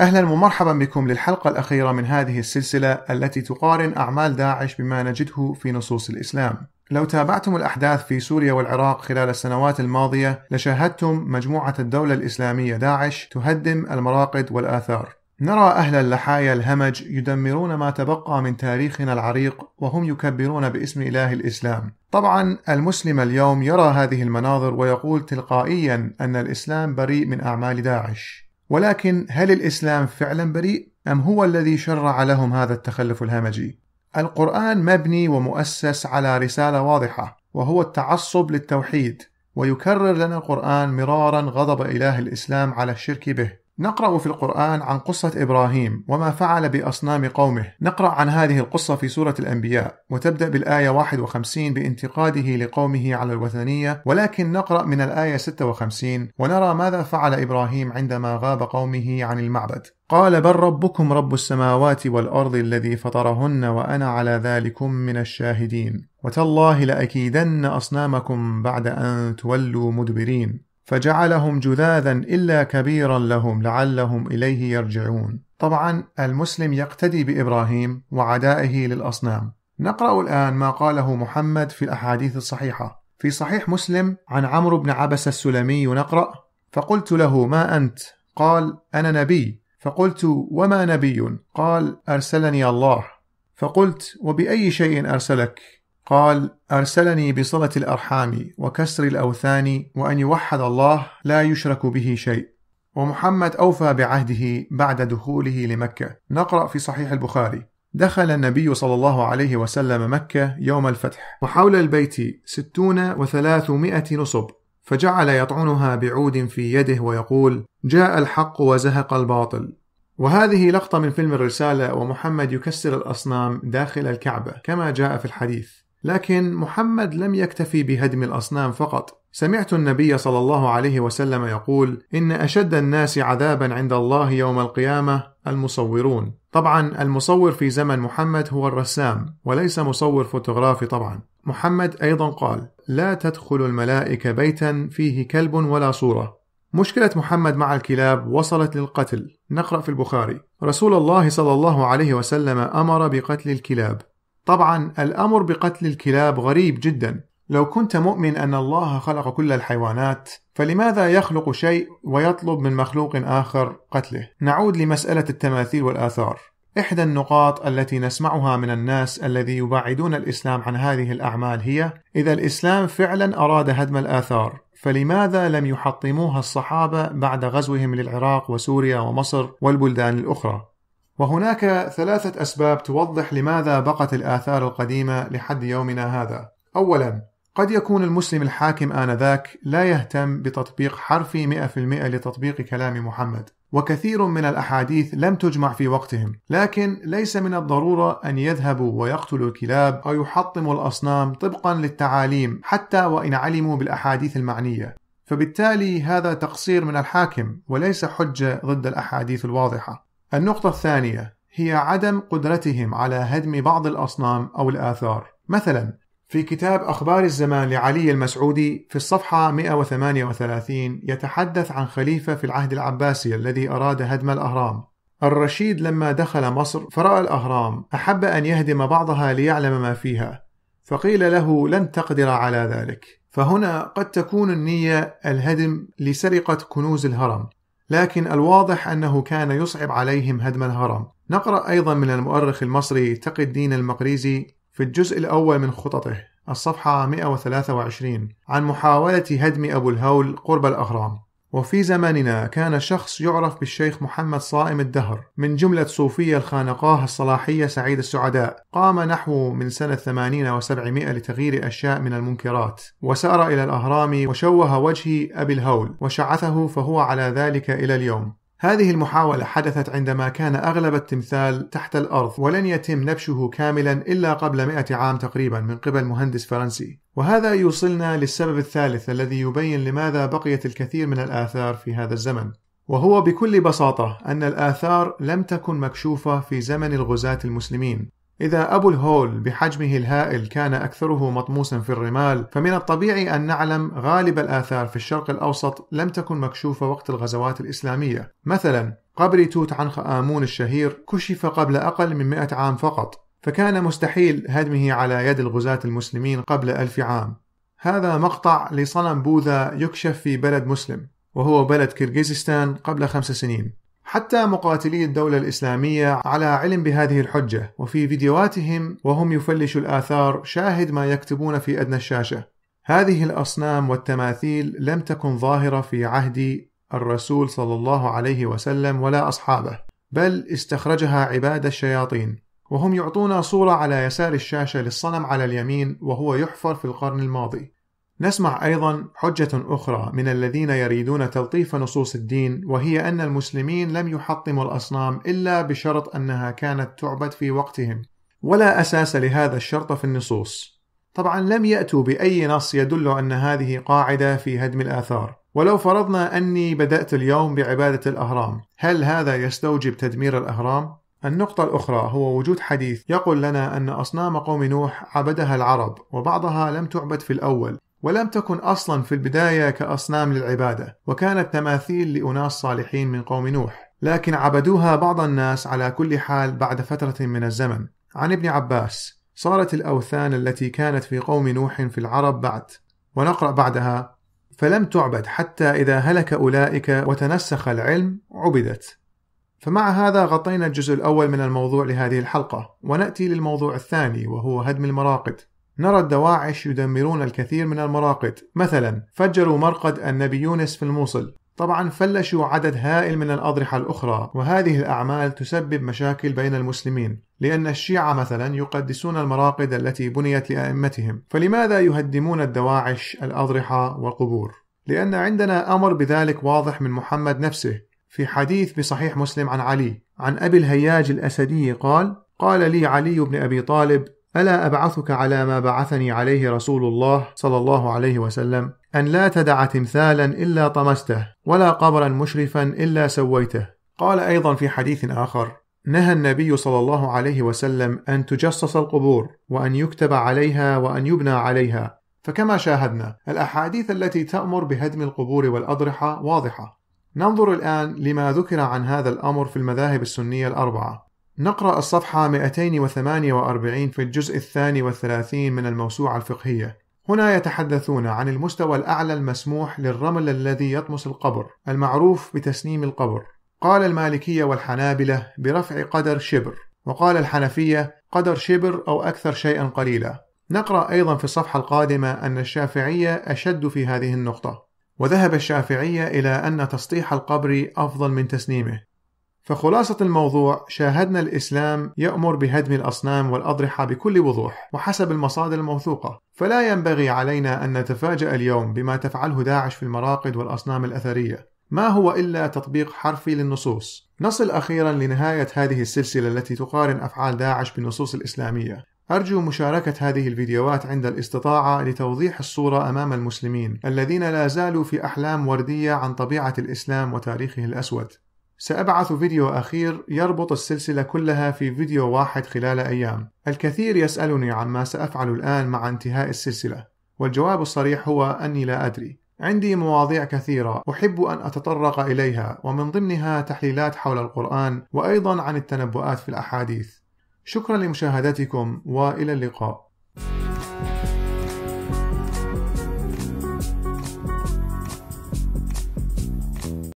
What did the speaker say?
أهلا ومرحبا بكم للحلقة الأخيرة من هذه السلسلة التي تقارن أعمال داعش بما نجده في نصوص الإسلام. لو تابعتم الأحداث في سوريا والعراق خلال السنوات الماضية لشاهدتم مجموعة الدولة الإسلامية داعش تهدم المراقد والآثار. نرى أهل اللحايا الهمج يدمرون ما تبقى من تاريخنا العريق وهم يكبرون باسم إله الإسلام. طبعا المسلم اليوم يرى هذه المناظر ويقول تلقائيا أن الإسلام بريء من أعمال داعش. ولكن هل الإسلام فعلا بريء؟ أم هو الذي شرع لهم هذا التخلف الهمجي؟ القرآن مبني ومؤسس على رسالة واضحة وهو التعصب للتوحيد ويكرر لنا القرآن مرارا غضب إله الإسلام على الشرك به نقرأ في القرآن عن قصة إبراهيم وما فعل بأصنام قومه، نقرأ عن هذه القصة في سورة الأنبياء، وتبدأ بالآية 51 بانتقاده لقومه على الوثنية، ولكن نقرأ من الآية 56 ونرى ماذا فعل إبراهيم عندما غاب قومه عن المعبد. قال بل ربكم رب السماوات والأرض الذي فطرهن وأنا على ذلكم من الشاهدين، وتالله لأكيدن أصنامكم بعد أن تولوا مدبرين. فجعلهم جذاذا الا كبيرا لهم لعلهم اليه يرجعون. طبعا المسلم يقتدي بابراهيم وعدائه للاصنام. نقرا الان ما قاله محمد في الاحاديث الصحيحه. في صحيح مسلم عن عمرو بن عبس السلمي نقرا: فقلت له ما انت؟ قال: انا نبي. فقلت: وما نبي؟ قال: ارسلني الله. فقلت: وباي شيء ارسلك؟ قال أرسلني بصلة الأرحام وكسر الأوثان وأن يوحد الله لا يشرك به شيء ومحمد أوفى بعهده بعد دخوله لمكة نقرأ في صحيح البخاري دخل النبي صلى الله عليه وسلم مكة يوم الفتح وحول البيت ستون وثلاثمائة نصب فجعل يطعنها بعود في يده ويقول جاء الحق وزهق الباطل وهذه لقطة من فيلم الرسالة ومحمد يكسر الأصنام داخل الكعبة كما جاء في الحديث لكن محمد لم يكتفي بهدم الاصنام فقط سمعت النبي صلى الله عليه وسلم يقول ان اشد الناس عذابا عند الله يوم القيامه المصورون طبعا المصور في زمن محمد هو الرسام وليس مصور فوتوغرافي طبعا محمد ايضا قال لا تدخل الملائكه بيتا فيه كلب ولا صوره مشكلة محمد مع الكلاب وصلت للقتل، نقرأ في البخاري: رسول الله صلى الله عليه وسلم أمر بقتل الكلاب، طبعا الأمر بقتل الكلاب غريب جدا لو كنت مؤمن أن الله خلق كل الحيوانات فلماذا يخلق شيء ويطلب من مخلوق آخر قتله؟ نعود لمسألة التماثيل والآثار إحدى النقاط التي نسمعها من الناس الذي يبعدون الإسلام عن هذه الأعمال هي إذا الإسلام فعلا أراد هدم الآثار فلماذا لم يحطموها الصحابة بعد غزوهم للعراق وسوريا ومصر والبلدان الأخرى؟ وهناك ثلاثة أسباب توضح لماذا بقت الآثار القديمة لحد يومنا هذا. أولاً، قد يكون المسلم الحاكم آنذاك لا يهتم بتطبيق حرفي 100% لتطبيق كلام محمد، وكثير من الأحاديث لم تجمع في وقتهم، لكن ليس من الضرورة أن يذهبوا ويقتلوا الكلاب أو يحطموا الأصنام طبقًا للتعاليم حتى وإن علموا بالأحاديث المعنية، فبالتالي هذا تقصير من الحاكم وليس حجة ضد الأحاديث الواضحة. النقطة الثانية هي عدم قدرتهم على هدم بعض الأصنام أو الآثار مثلا في كتاب أخبار الزمان لعلي المسعودي في الصفحة 138 يتحدث عن خليفة في العهد العباسي الذي أراد هدم الأهرام الرشيد لما دخل مصر فرأى الأهرام أحب أن يهدم بعضها ليعلم ما فيها فقيل له لن تقدر على ذلك فهنا قد تكون النية الهدم لسرقة كنوز الهرم لكن الواضح أنه كان يصعب عليهم هدم الهرم نقرأ أيضا من المؤرخ المصري تقي الدين المقريزي في الجزء الأول من خططه الصفحة 123 عن محاولة هدم أبو الهول قرب الأهرام وفي زماننا كان شخص يعرف بالشيخ محمد صائم الدهر من جملة صوفية الخانقاه الصلاحية سعيد السعداء قام نحو من سنة 80 وسبعمائة لتغيير أشياء من المنكرات وسار إلى الأهرام وشوه وجه أبي الهول وشعثه فهو على ذلك إلى اليوم هذه المحاولة حدثت عندما كان أغلب التمثال تحت الأرض ولن يتم نبشه كاملا إلا قبل مئة عام تقريبا من قبل مهندس فرنسي وهذا يوصلنا للسبب الثالث الذي يبين لماذا بقيت الكثير من الآثار في هذا الزمن وهو بكل بساطة أن الآثار لم تكن مكشوفة في زمن الغزاة المسلمين إذا أبو الهول بحجمه الهائل كان أكثره مطموسا في الرمال، فمن الطبيعي أن نعلم غالب الآثار في الشرق الأوسط لم تكن مكشوفة وقت الغزوات الإسلامية، مثلا قبر توت عنخ آمون الشهير كشف قبل أقل من مئة عام فقط، فكان مستحيل هدمه على يد الغزاة المسلمين قبل ألف عام. هذا مقطع لصنم بوذا يكشف في بلد مسلم، وهو بلد كيرغيزستان قبل خمس سنين. حتى مقاتلي الدولة الإسلامية على علم بهذه الحجة وفي فيديوهاتهم وهم يفلشوا الآثار شاهد ما يكتبون في أدنى الشاشة هذه الأصنام والتماثيل لم تكن ظاهرة في عهد الرسول صلى الله عليه وسلم ولا أصحابه بل استخرجها عباد الشياطين وهم يعطونا صورة على يسار الشاشة للصنم على اليمين وهو يحفر في القرن الماضي نسمع ايضا حجه اخرى من الذين يريدون تلطيف نصوص الدين وهي ان المسلمين لم يحطموا الاصنام الا بشرط انها كانت تعبد في وقتهم ولا اساس لهذا الشرط في النصوص طبعا لم ياتوا باي نص يدل ان هذه قاعده في هدم الاثار ولو فرضنا اني بدات اليوم بعباده الاهرام هل هذا يستوجب تدمير الاهرام النقطة الأخرى هو وجود حديث يقول لنا أن أصنام قوم نوح عبدها العرب وبعضها لم تعبد في الأول ولم تكن اصلا في البدايه كاصنام للعباده وكانت تماثيل لاناس صالحين من قوم نوح لكن عبدوها بعض الناس على كل حال بعد فتره من الزمن عن ابن عباس صارت الاوثان التي كانت في قوم نوح في العرب بعد ونقرا بعدها فلم تعبد حتى اذا هلك اولئك وتنسخ العلم عبدت فمع هذا غطينا الجزء الاول من الموضوع لهذه الحلقه وناتي للموضوع الثاني وهو هدم المراقد نرى الدواعش يدمرون الكثير من المراقد مثلا فجروا مرقد النبي يونس في الموصل طبعا فلشوا عدد هائل من الأضرحة الأخرى وهذه الأعمال تسبب مشاكل بين المسلمين لأن الشيعة مثلا يقدسون المراقد التي بنيت لأئمتهم فلماذا يهدمون الدواعش الأضرحة والقبور؟ لأن عندنا أمر بذلك واضح من محمد نفسه في حديث بصحيح مسلم عن علي عن أبي الهياج الأسدي قال قال لي علي بن أبي طالب الا ابعثك على ما بعثني عليه رسول الله صلى الله عليه وسلم ان لا تدع تمثالا الا طمسته ولا قبرا مشرفا الا سويته قال ايضا في حديث اخر نهى النبي صلى الله عليه وسلم ان تجصص القبور وان يكتب عليها وان يبنى عليها فكما شاهدنا الاحاديث التي تامر بهدم القبور والاضرحه واضحه ننظر الان لما ذكر عن هذا الامر في المذاهب السنيه الاربعه نقرأ الصفحة 248 في الجزء الثاني والثلاثين من الموسوعة الفقهية هنا يتحدثون عن المستوى الأعلى المسموح للرمل الذي يطمس القبر المعروف بتسنيم القبر قال المالكية والحنابلة برفع قدر شبر وقال الحنفية قدر شبر أو أكثر شيئا قليلا نقرأ أيضا في الصفحة القادمة أن الشافعية أشد في هذه النقطة وذهب الشافعية إلى أن تسطيح القبر أفضل من تسنيمه فخلاصة الموضوع شاهدنا الإسلام يأمر بهدم الأصنام والأضرحة بكل وضوح وحسب المصادر الموثوقة فلا ينبغي علينا أن نتفاجأ اليوم بما تفعله داعش في المراقد والأصنام الأثرية ما هو إلا تطبيق حرفي للنصوص نصل أخيرا لنهاية هذه السلسلة التي تقارن أفعال داعش بالنصوص الإسلامية أرجو مشاركة هذه الفيديوهات عند الاستطاعة لتوضيح الصورة أمام المسلمين الذين لا زالوا في أحلام وردية عن طبيعة الإسلام وتاريخه الأسود سأبعث فيديو أخير يربط السلسلة كلها في فيديو واحد خلال أيام. الكثير يسألني عما سأفعل الآن مع انتهاء السلسلة، والجواب الصريح هو أني لا أدري. عندي مواضيع كثيرة أحب أن أتطرق إليها، ومن ضمنها تحليلات حول القرآن وأيضا عن التنبؤات في الأحاديث. شكرا لمشاهدتكم وإلى اللقاء.